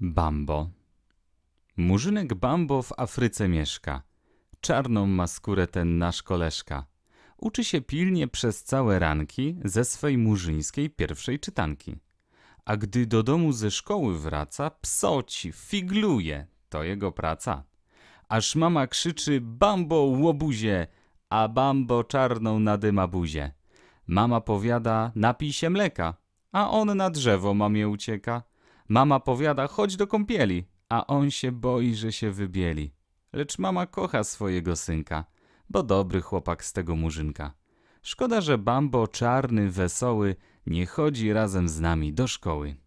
Bambo. Murzynek Bambo w Afryce mieszka. Czarną ma skórę ten nasz koleżka. Uczy się pilnie przez całe ranki ze swej murzyńskiej pierwszej czytanki. A gdy do domu ze szkoły wraca, psoci, figluje, to jego praca. Aż mama krzyczy Bambo łobuzie, a Bambo czarną nadyma buzie. Mama powiada napij się mleka, a on na drzewo mamie ucieka. Mama powiada, chodź do kąpieli, a on się boi, że się wybieli. Lecz mama kocha swojego synka, bo dobry chłopak z tego murzynka. Szkoda, że Bambo czarny, wesoły, nie chodzi razem z nami do szkoły.